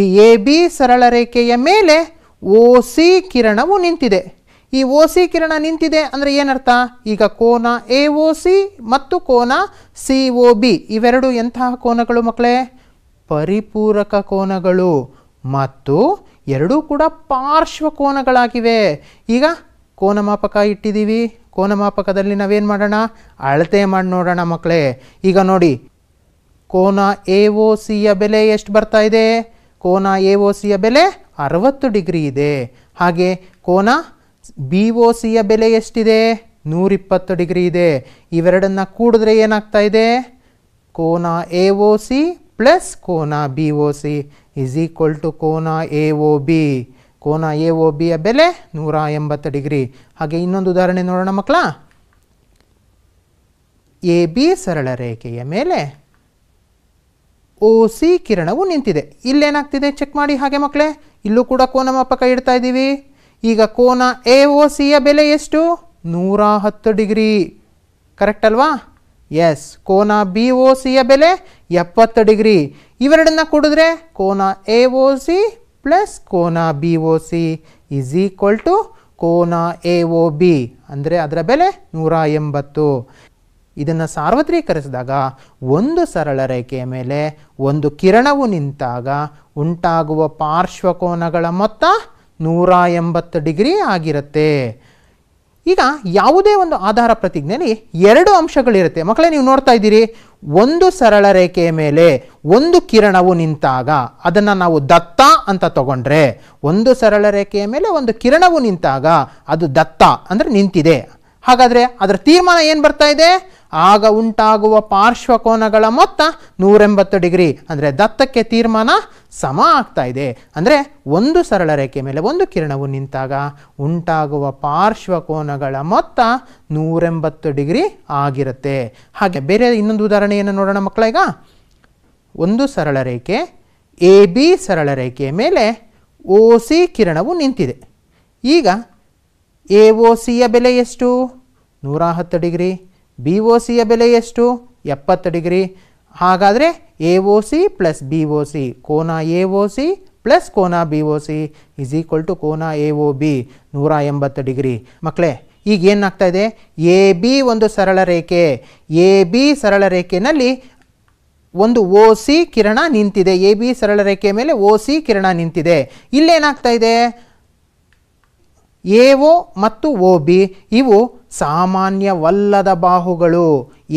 ಈ ಎ ಬಿ ಸರಳ ರೇಖೆಯ ಮೇಲೆ ಓ ಸಿ ಕಿರಣವು ನಿಂತಿದೆ ಈ ಓ ಸಿ ಕಿರಣ ನಿಂತಿದೆ ಅಂದರೆ ಏನರ್ಥ ಈಗ ಕೋನ ಎ ಓ ಸಿ ಮತ್ತು ಕೋನ ಸಿ ಓ ಬಿ ಇವೆರಡು ಎಂತಹ ಕೋನಗಳು ಮಕ್ಕಳೇ ಪರಿಪೂರಕ ಕೋನಗಳು ಮತ್ತು ಎರಡೂ ಕೂಡ ಪಾರ್ಶ್ವ ಕೋನಗಳಾಗಿವೆ ಈಗ ಕೋನ ಮಾಪಕ ಇಟ್ಟಿದ್ದೀವಿ ಕೋನಮಾಪಕದಲ್ಲಿ ನಾವೇನು ಮಾಡೋಣ ಅಳತೆ ಮಾಡಿ ನೋಡೋಣ ಮಕ್ಕಳೇ ಈಗ ನೋಡಿ ಕೋನ ಎ ಓ ಸಿಯ ಬೆಲೆ ಎಷ್ಟು ಬರ್ತಾ ಇದೆ ಕೋನ ಎ ಓ ಸಿಯ ಬೆಲೆ ಅರವತ್ತು ಡಿಗ್ರಿ ಇದೆ ಹಾಗೆ ಕೋನ ಬಿ ಓ ಸಿಯ ಬೆಲೆ ಎಷ್ಟಿದೆ ನೂರಿಪ್ಪತ್ತು ಡಿಗ್ರಿ ಇದೆ ಇವೆರಡನ್ನು ಕೂಡಿದ್ರೆ ಏನಾಗ್ತಾ ಇದೆ ಕೋನ ಎ ಒ ಸಿ ಪ್ಲಸ್ ಕೋನ B O C is equal to ಕೋನ ಎ ಒ ಬಿ ಕೋನ ಎ ಒ ಬಿಯ ಬೆಲೆ ನೂರ ಎಂಬತ್ತು ಡಿಗ್ರಿ ಹಾಗೆ ಇನ್ನೊಂದು ಉದಾಹರಣೆ ನೋಡೋಣ ಮಕ್ಕಳ ಎ ಬಿ ಸರಳ ರೇಖೆಯ ಮೇಲೆ ಓ ಸಿ ಕಿರಣವು ನಿಂತಿದೆ ಇಲ್ಲೇನಾಗ್ತಿದೆ ಚೆಕ್ ಮಾಡಿ ಹಾಗೆ ಮಕ್ಕಳೇ ಇಲ್ಲೂ ಕೂಡ ಕೋನ ಮಾಪಕ ಇಡ್ತಾ ಇದ್ದೀವಿ ಈಗ ಕೋನ ಎ ಒ ಸಿಯ ಬೆಲೆ ಎಷ್ಟು ನೂರ ಹತ್ತು ಡಿಗ್ರಿ ಕರೆಕ್ಟ್ ಅಲ್ವಾ ಎಸ್ ಕೋನ ಬಿ ಓ ಸಿಯ ಬೆಲೆ ಎಪ್ಪತ್ತು ಡಿಗ್ರಿ ಇವೆರಡನ್ನ ಕೊಡಿದ್ರೆ ಕೋನ ಎ ಓ ಸಿ ಪ್ಲಸ್ ಕೋನ B O C is equal to ಕೋನ ಎ ಒ ಬಿ ಅಂದರೆ ಅದರ ಬೆಲೆ ನೂರ ಎಂಬತ್ತು ಇದನ್ನು ಸಾರ್ವತ್ರೀಕರಿಸಿದಾಗ ಒಂದು ಸರಳ ರೇಖೆಯ ಮೇಲೆ ಒಂದು ಕಿರಣವು ನಿಂತಾಗ ಉಂಟಾಗುವ ಪಾರ್ಶ್ವಕೋನಗಳ ಮೊತ್ತ ನೂರ ಎಂಬತ್ತು ಡಿಗ್ರಿ ಆಗಿರುತ್ತೆ ಈಗ ಯಾವುದೇ ಒಂದು ಆಧಾರ ಪ್ರತಿಜ್ಞೆಯಲ್ಲಿ ಎರಡು ಅಂಶಗಳಿರುತ್ತೆ ಮಕ್ಕಳೇ ನೀವು ನೋಡ್ತಾ ಇದ್ದೀರಿ ಒಂದು ಸರಳ ರೇಖೆಯ ಮೇಲೆ ಒಂದು ಕಿರಣವು ನಿಂತಾಗ ಅದನ್ನು ನಾವು ದತ್ತ ಅಂತ ತಗೊಂಡ್ರೆ ಒಂದು ಸರಳ ರೇಖೆಯ ಮೇಲೆ ಒಂದು ಕಿರಣವು ನಿಂತಾಗ ಅದು ದತ್ತ ಅಂದರೆ ನಿಂತಿದೆ ಹಾಗಾದರೆ ಅದರ ತೀರ್ಮಾನ ಏನು ಬರ್ತಾ ಇದೆ ಆಗ ಉಂಟಾಗುವ ಪಾರ್ಶ್ವಕೋನಗಳ ಮೊತ್ತ ನೂರೆಂಬತ್ತು ಡಿಗ್ರಿ ಅಂದರೆ ದತ್ತಕ್ಕೆ ತೀರ್ಮಾನ ಸಮ ಆಗ್ತಾ ಇದೆ ಅಂದರೆ ಒಂದು ಸರಳ ರೇಖೆ ಮೇಲೆ ಒಂದು ಕಿರಣವು ನಿಂತಾಗ ಉಂಟಾಗುವ ಪಾರ್ಶ್ವಕೋನಗಳ ಮೊತ್ತ ನೂರೆಂಬತ್ತು ಡಿಗ್ರಿ ಆಗಿರುತ್ತೆ ಹಾಗೆ ಬೇರೆ ಇನ್ನೊಂದು ಉದಾಹರಣೆಯನ್ನು ನೋಡೋಣ ಮಕ್ಕಳ ಒಂದು ಸರಳ ರೇಖೆ ಎ ಬಿ ಸರಳ ರೇಖೆಯ ಮೇಲೆ ಓ ಸಿ ಕಿರಣವು ನಿಂತಿದೆ ಈಗ ಎ ಒ ಸಿಯ ಬೆಲೆ ಎಷ್ಟು ನೂರ ಹತ್ತು ಡಿಗ್ರಿ ಬಿ ಒ ಸಿಯ ಬೆಲೆ ಎಷ್ಟು ಎಪ್ಪತ್ತು ಡಿಗ್ರಿ ಹಾಗಾದರೆ A O C plus B O C ಕೋನ ಎ ಒ ಸಿ ಪ್ಲಸ್ ಕೋನ B O C is equal to ಕೋನ ಎ ಒ ಬಿ ನೂರ ಎಂಬತ್ತು ಡಿಗ್ರಿ ಮಕ್ಕಳೇ ಈಗ ಏನಾಗ್ತಾ ಇದೆ ಎ ಬಿ ಒಂದು ಸರಳ ರೇಖೆ ಎ ಬಿ ಸರಳ ರೇಖೆನಲ್ಲಿ ಒಂದು ಒ ಸಿ ಕಿರಣ ನಿಂತಿದೆ ಎ ಬಿ ಸರಳ ರೇಖೆ ಮೇಲೆ ಒ ಸಿ ಕಿರಣ ನಿಂತಿದೆ ಇಲ್ಲೇನಾಗ್ತಾ ಇದೆ ಎ ಎಒ ಮತ್ತು ಓ ಬಿ ಇವು ಸಾಮಾನ್ಯವಲ್ಲದ ಬಾಹುಗಳು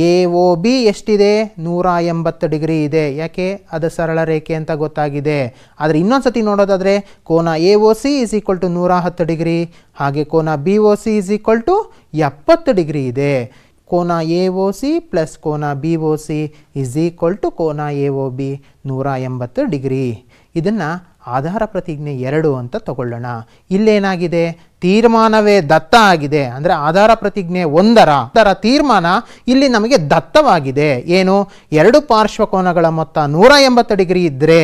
ಎ ಒ ಬಿ ಎಷ್ಟಿದೆ ನೂರ ಎಂಬತ್ತು ಡಿಗ್ರಿ ಇದೆ ಯಾಕೆ ಅದು ಸರಳ ರೇಖೆ ಅಂತ ಗೊತ್ತಾಗಿದೆ ಆದರೆ ಇನ್ನೊಂದು ಸತಿ ನೋಡೋದಾದರೆ ಕೋನ A O C is equal to ನೂರ ಹತ್ತು ಡಿಗ್ರಿ ಹಾಗೆ ಕೋನ B O C is equal to ಎಪ್ಪತ್ತು ಡಿಗ್ರಿ ಇದೆ ಕೋನ ಎ ಒ ಸಿ ಪ್ಲಸ್ ಕೋನ B O C is equal to ಕೋನ ಎ ಒ ಬಿ ನೂರ ಎಂಬತ್ತು ಡಿಗ್ರಿ ಇದನ್ನು ಆಧಾರ ಪ್ರತಿಜ್ಞೆ ಎರಡು ಅಂತ ತಗೊಳ್ಳೋಣ ಇಲ್ಲೇನಾಗಿದೆ ತೀರ್ಮಾನವೇ ದತ್ತ ಆಗಿದೆ ಅಂದರೆ ಆಧಾರ ಪ್ರತಿಜ್ಞೆ ಒಂದರ ಅದರ ತೀರ್ಮಾನ ಇಲ್ಲಿ ನಮಗೆ ದತ್ತವಾಗಿದೆ ಏನು ಎರಡು ಪಾರ್ಶ್ವಕೋನಗಳ ಮೊತ್ತ ನೂರ ಎಂಬತ್ತು ಡಿಗ್ರಿ ಇದ್ದರೆ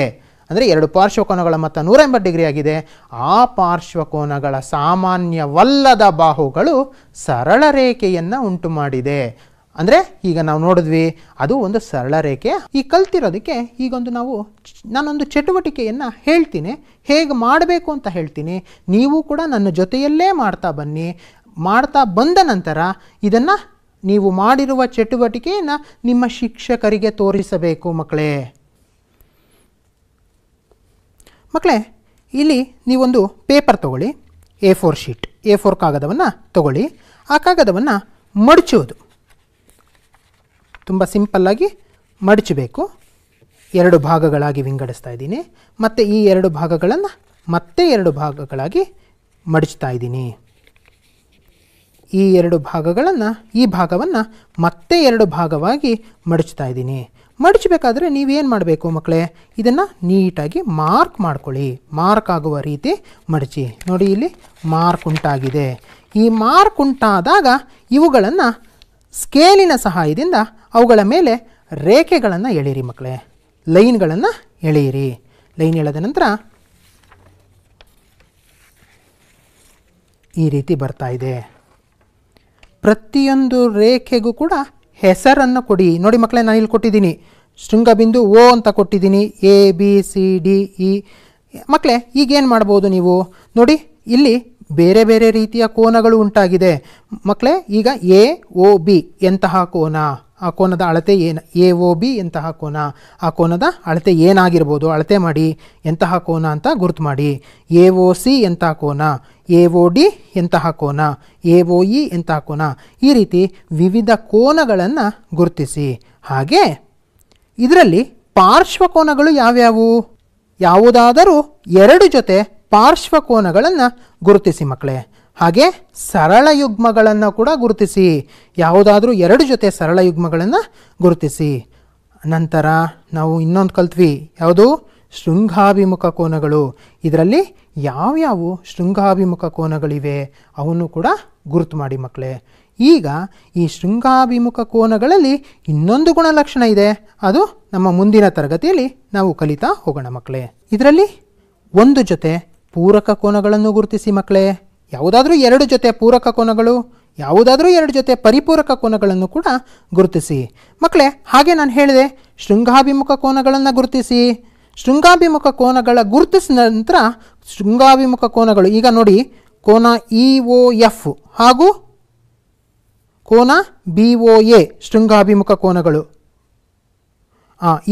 ಅಂದರೆ ಎರಡು ಪಾರ್ಶ್ವಕೋನಗಳ ಮೊತ್ತ ನೂರ ಎಂಬತ್ತು ಡಿಗ್ರಿ ಆಗಿದೆ ಆ ಪಾರ್ಶ್ವಕೋನಗಳ ಸಾಮಾನ್ಯವಲ್ಲದ ಬಾಹುಗಳು ಸರಳ ರೇಖೆಯನ್ನು ಉಂಟು ಮಾಡಿದೆ ಅಂದರೆ ಈಗ ನಾವು ನೋಡಿದ್ವಿ ಅದು ಒಂದು ಸರಳ ರೇಖೆ ಈ ಕಲ್ತಿರೋದಕ್ಕೆ ಈಗೊಂದು ನಾವು ನಾನೊಂದು ಚಟುವಟಿಕೆಯನ್ನು ಹೇಳ್ತೀನಿ ಹೇಗೆ ಮಾಡಬೇಕು ಅಂತ ಹೇಳ್ತೀನಿ ನೀವು ಕೂಡ ನನ್ನ ಜೊತೆಯಲ್ಲೇ ಮಾಡ್ತಾ ಬನ್ನಿ ಮಾಡ್ತಾ ಬಂದ ನಂತರ ಇದನ್ನು ನೀವು ಮಾಡಿರುವ ಚಟುವಟಿಕೆಯನ್ನು ನಿಮ್ಮ ಶಿಕ್ಷಕರಿಗೆ ತೋರಿಸಬೇಕು ಮಕ್ಕಳೇ ಮಕ್ಕಳೇ ಇಲ್ಲಿ ನೀವೊಂದು ಪೇಪರ್ ತಗೊಳ್ಳಿ A four sheet A four ಕಾಗದವನ್ನು ತಗೊಳ್ಳಿ ಆ ಕಾಗದವನ್ನು ಮಡಚೋದು ತುಂಬ ಸಿಂಪಲ್ಲಾಗಿ ಮಡಚಬೇಕು ಎರಡು ಭಾಗಗಳಾಗಿ ವಿಂಗಡಿಸ್ತಾ ಇದ್ದೀನಿ ಮತ್ತು ಈ ಎರಡು ಭಾಗಗಳನ್ನು ಮತ್ತೆ ಎರಡು ಭಾಗಗಳಾಗಿ ಮಡಚ್ತಾ ಇದ್ದೀನಿ ಈ ಎರಡು ಭಾಗಗಳನ್ನು ಈ ಭಾಗವನ್ನು ಮತ್ತೆ ಎರಡು ಭಾಗವಾಗಿ ಮಡಚ್ತಾ ಇದ್ದೀನಿ ಮಡಚಬೇಕಾದ್ರೆ ನೀವೇನು ಮಾಡಬೇಕು ಮಕ್ಕಳೇ ಇದನ್ನು ನೀಟಾಗಿ ಮಾರ್ಕ್ ಮಾಡ್ಕೊಳ್ಳಿ ಮಾರ್ಕ್ ಆಗುವ ರೀತಿ ಮಡಚಿ ನೋಡಿ ಇಲ್ಲಿ ಮಾರ್ಕ್ ಉಂಟಾಗಿದೆ ಈ ಮಾರ್ಕ್ ಉಂಟಾದಾಗ ಇವುಗಳನ್ನು ಸ್ಕೇಲಿನ ಸಹಾಯದಿಂದ ಅವುಗಳ ಮೇಲೆ ರೇಖೆಗಳನ್ನು ಎಳೆಯಿರಿ ಮಕ್ಕಳೇ ಲೈನ್ಗಳನ್ನು ಎಳೆಯಿರಿ ಲೈನ್ ಎಳೆದ ನಂತರ ಈ ರೀತಿ ಬರ್ತಾ ಇದೆ ಪ್ರತಿಯೊಂದು ರೇಖೆಗೂ ಕೂಡ ಹೆಸರನ್ನು ಕೊಡಿ ನೋಡಿ ಮಕ್ಕಳೇ ನಾನು ಇಲ್ಲಿ ಕೊಟ್ಟಿದ್ದೀನಿ ಬಿಂದು ಓ ಅಂತ ಕೊಟ್ಟಿದ್ದೀನಿ A B C D E ಮಕ್ಕಳೇ ಈಗೇನು ಮಾಡ್ಬೋದು ನೀವು ನೋಡಿ ಇಲ್ಲಿ ಬೇರೆ ಬೇರೆ ರೀತಿಯ ಕೋನಗಳು ಉಂಟಾಗಿದೆ ಮಕ್ಕಳೇ ಈಗ ಎ ಓ ಬಿ ಎಂತಹ ಕೋನ ಆ ಕೋನದ ಅಳತೆ ಏನು ಎ ಒ ಬಿ ಎಂತಹ ಕೋನ ಆ ಕೋನದ ಅಳತೆ ಏನಾಗಿರ್ಬೋದು ಅಳತೆ ಮಾಡಿ ಎಂತಹ ಕೋನ ಅಂತ ಗುರುತು ಮಾಡಿ ಎ ಓ ಸಿ ಎಂತಹ ಕೋನ ಎ ಓ ಡಿ ಎಂತಹ ಕೋನ ಎ ಒ ಇ ಎಂತಹ ಕೋನ ಈ ರೀತಿ ವಿವಿಧ ಕೋನಗಳನ್ನು ಗುರುತಿಸಿ ಹಾಗೆ ಇದರಲ್ಲಿ ಪಾರ್ಶ್ವಕೋನಗಳು ಯಾವ್ಯಾವು ಯಾವುದಾದರೂ ಎರಡು ಜೊತೆ ಪಾರ್ಶ್ವಕೋನಗಳನ್ನು ಗುರುತಿಸಿ ಮಕ್ಕಳೇ ಹಾಗೆ ಸರಳ ಯುಗ್ಮಗಳನ್ನು ಕೂಡ ಗುರುತಿಸಿ ಯಾವುದಾದ್ರೂ ಎರಡು ಜೊತೆ ಸರಳ ಯುಗ್ಮಗಳನ್ನು ಗುರುತಿಸಿ ನಂತರ ನಾವು ಇನ್ನೊಂದು ಕಲ್ತ್ವಿ ಯಾವುದು ಶೃಂಗಾಭಿಮುಖ ಕೋನಗಳು ಇದರಲ್ಲಿ ಯಾವ್ಯಾವು ಶೃಂಗಾಭಿಮುಖ ಕೋನಗಳಿವೆ ಅವನ್ನು ಕೂಡ ಗುರುತು ಮಾಡಿ ಮಕ್ಕಳೇ ಈಗ ಈ ಶೃಂಗಾಭಿಮುಖ ಕೋನಗಳಲ್ಲಿ ಇನ್ನೊಂದು ಗುಣಲಕ್ಷಣ ಇದೆ ಅದು ನಮ್ಮ ಮುಂದಿನ ತರಗತಿಯಲ್ಲಿ ನಾವು ಕಲಿತಾ ಹೋಗೋಣ ಮಕ್ಕಳೇ ಇದರಲ್ಲಿ ಒಂದು ಜೊತೆ ಪೂರಕ ಕೋನಗಳನ್ನು ಗುರುತಿಸಿ ಮಕ್ಕಳೇ ಯಾವುದಾದರೂ ಎರಡು ಜೊತೆ ಪೂರಕ ಕೋನಗಳು ಯಾವುದಾದರೂ ಎರಡು ಜೊತೆ ಪರಿಪೂರಕ ಕೋನಗಳನ್ನು ಕೂಡ ಗುರುತಿಸಿ ಮಕ್ಕಳೇ ಹಾಗೆ ನಾನು ಹೇಳಿದೆ ಶೃಂಗಾಭಿಮುಖ ಕೋನಗಳನ್ನು ಗುರುತಿಸಿ ಶೃಂಗಾಭಿಮುಖ ಕೋನಗಳ ಗುರುತಿಸಿದ ನಂತರ ಶೃಂಗಾಭಿಮುಖ ಕೋನಗಳು ಈಗ ನೋಡಿ ಕೋನ ಇ ಒ ಎಫ್ ಹಾಗೂ ಕೋನ ಬಿ ಒ ಎ ಶೃಂಗಾಭಿಮುಖ ಕೋನಗಳು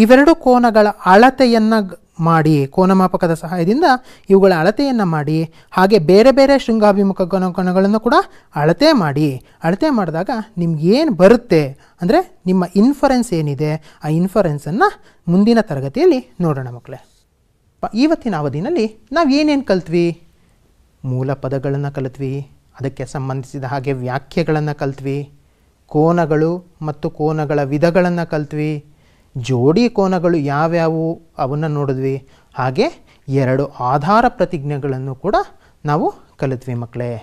ಇವೆರಡು ಕೋನಗಳ ಅಳತೆಯನ್ನು ಮಾಡಿ ಕೋನಮಾಪಕದ ಸಹಾಯದಿಂದ ಇವುಗಳ ಅಳತೆಯನ್ನು ಮಾಡಿ ಹಾಗೆ ಬೇರೆ ಬೇರೆ ಶೃಂಗಾಭಿಮುಖ ಗಣಗಣಗಳನ್ನು ಕೂಡ ಅಳತೆ ಮಾಡಿ ಅಳತೆ ಮಾಡಿದಾಗ ನಿಮ್ಗೇನು ಬರುತ್ತೆ ಅಂದರೆ ನಿಮ್ಮ ಇನ್ಫರೆನ್ಸ್ ಏನಿದೆ ಆ ಇನ್ಫರೆನ್ಸನ್ನು ಮುಂದಿನ ತರಗತಿಯಲ್ಲಿ ನೋಡೋಣ ಮಕ್ಕಳೇ ಇವತ್ತಿನ ಅವಧಿನಲ್ಲಿ ನಾವು ಏನೇನು ಕಲ್ತ್ವಿ ಮೂಲ ಪದಗಳನ್ನು ಕಲಿತ್ವಿ ಅದಕ್ಕೆ ಸಂಬಂಧಿಸಿದ ಹಾಗೆ ವ್ಯಾಖ್ಯೆಗಳನ್ನು ಕಲ್ತ್ವಿ ಕೋನಗಳು ಮತ್ತು ಕೋನಗಳ ವಿಧಗಳನ್ನು ಕಲ್ತ್ವಿ ಜೋಡಿ ಕೋನಗಳು ಯಾವ್ಯಾವು ಅವನ್ನು ನೋಡಿದ್ವಿ ಹಾಗೆ ಎರಡು ಆಧಾರ ಪ್ರತಿಜ್ಞೆಗಳನ್ನು ಕೂಡ ನಾವು ಕಲಿತ್ವಿ ಮಕ್ಕಳೇ